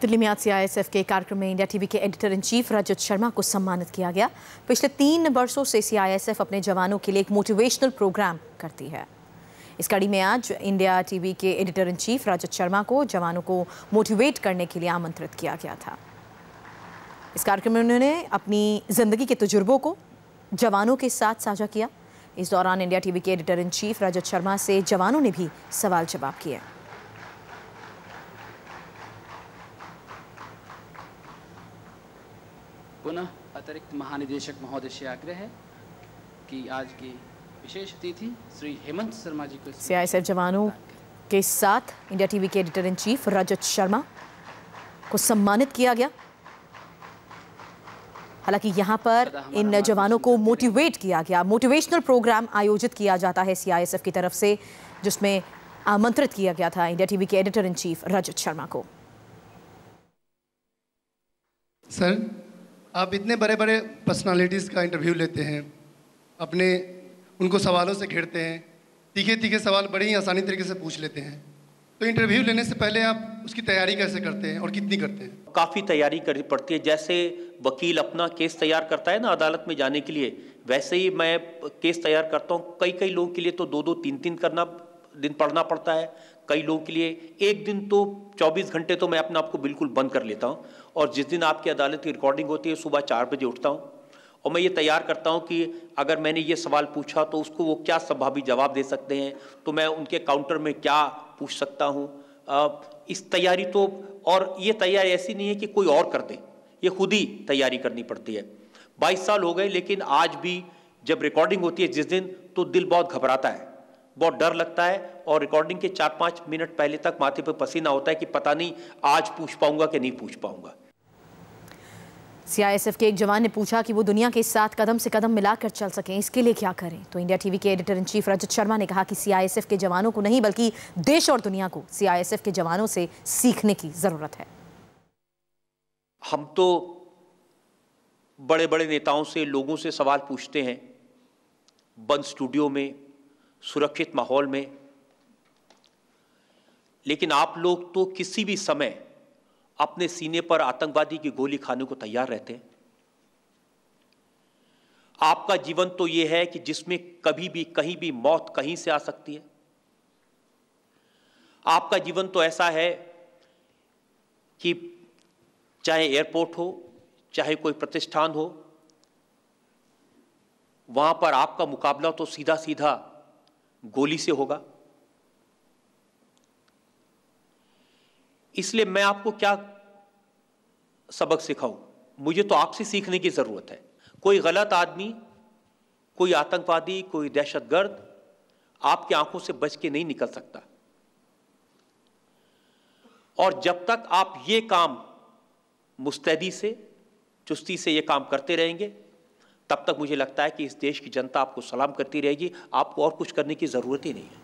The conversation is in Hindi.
दिल्ली में आज सी आई एस एफ के कार्यक्रम में इंडिया टीवी के editor in chief Rajat Sharma को सम्मानित किया गया पिछले तीन वर्षों से सी आई एस एफ अपने जवानों के लिए एक मोटिवेशनल प्रोग्राम करती है इस कड़ी में आज इंडिया टीवी के editor in chief Rajat Sharma को जवानों को मोटिवेट करने के लिए आमंत्रित किया गया था इस कार्यक्रम में उन्होंने अपनी ज़िंदगी के तजुर्बों को जवानों के साथ साझा किया इस दौरान इंडिया टीवी के editor in chief Rajat Sharma से जवानों ने भी सवाल जवाब किए पुनः अतिरिक्त महानिदेशक महोदय से आग्रह है कि आज की विशेष अतिथि श्री हेमंत शर्मा जी को सीआईएसएफ जवानों के साथ इंडिया टीवी के editor in chief Rajat Sharma को सम्मानित किया गया हालांकि यहां पर इन जवानों को मोटिवेट किया गया मोटिवेशनल प्रोग्राम आयोजित किया जाता है सीआईएसएफ की तरफ से जिसमें आमंत्रित किया गया था इंडिया टीवी के editor in chief Rajat Sharma को सर आप इतने बड़े बड़े पर्सनालिटीज़ का इंटरव्यू लेते हैं अपने उनको सवालों से घेरते हैं तीखे तीखे सवाल बड़े ही आसानी तरीके से पूछ लेते हैं तो इंटरव्यू लेने से पहले आप उसकी तैयारी कैसे करते हैं और कितनी करते हैं काफ़ी तैयारी करनी पड़ती है जैसे वकील अपना केस तैयार करता है ना अदालत में जाने के लिए वैसे ही मैं केस तैयार करता हूँ कई कई लोगों के लिए तो दो दो तीन तीन करना दिन पढ़ना पड़ता है कई लोगों के लिए एक दिन तो 24 घंटे तो मैं अपने आप को बिल्कुल बंद कर लेता हूँ और जिस दिन आपकी अदालत की रिकॉर्डिंग होती है सुबह चार बजे उठता हूँ और मैं ये तैयार करता हूँ कि अगर मैंने ये सवाल पूछा तो उसको वो क्या संभावी जवाब दे सकते हैं तो मैं उनके काउंटर में क्या पूछ सकता हूँ इस तैयारी तो और ये तैयारी ऐसी नहीं है कि कोई और कर दे ये खुद ही तैयारी करनी पड़ती है बाईस साल हो गए लेकिन आज भी जब रिकॉर्डिंग होती है जिस दिन तो दिल बहुत घबराता है बहुत डर लगता है और रिकॉर्डिंग के चार पाँच मिनट पहले तक माथे पर पसीना होता है कि पता नहीं आज पूछ पाऊंगा कि नहीं पूछ पाऊंगा सीआईएसएफ के एक जवान ने पूछा कि वो दुनिया के साथ कदम से कदम मिलाकर चल सकें इसके लिए क्या करें तो इंडिया टीवी के editor in chief Rajat Sharma ने कहा कि सीआईएसएफ के जवानों को नहीं बल्कि देश और दुनिया को सीआईएसएफ के जवानों से सीखने की ज़रूरत है हम तो बड़े बड़े नेताओं से लोगों से सवाल पूछते हैं बंद स्टूडियो में सुरक्षित माहौल में लेकिन आप लोग तो किसी भी समय अपने सीने पर आतंकवादी की गोली खाने को तैयार रहते हैं आपका जीवन तो यह है कि जिसमें कभी भी कहीं भी मौत कहीं से आ सकती है आपका जीवन तो ऐसा है कि चाहे एयरपोर्ट हो चाहे कोई प्रतिष्ठान हो वहां पर आपका मुकाबला तो सीधा सीधा गोली से होगा इसलिए मैं आपको क्या सबक सिखाऊं मुझे तो आपसे सीखने की ज़रूरत है कोई गलत आदमी कोई आतंकवादी कोई दहशतगर्द आपकी आंखों से बच के नहीं निकल सकता और जब तक आप ये काम मुस्तैदी से चुस्ती से ये काम करते रहेंगे तब तक मुझे लगता है कि इस देश की जनता आपको सलाम करती रहेगी आपको और कुछ करने की ज़रूरत ही नहीं है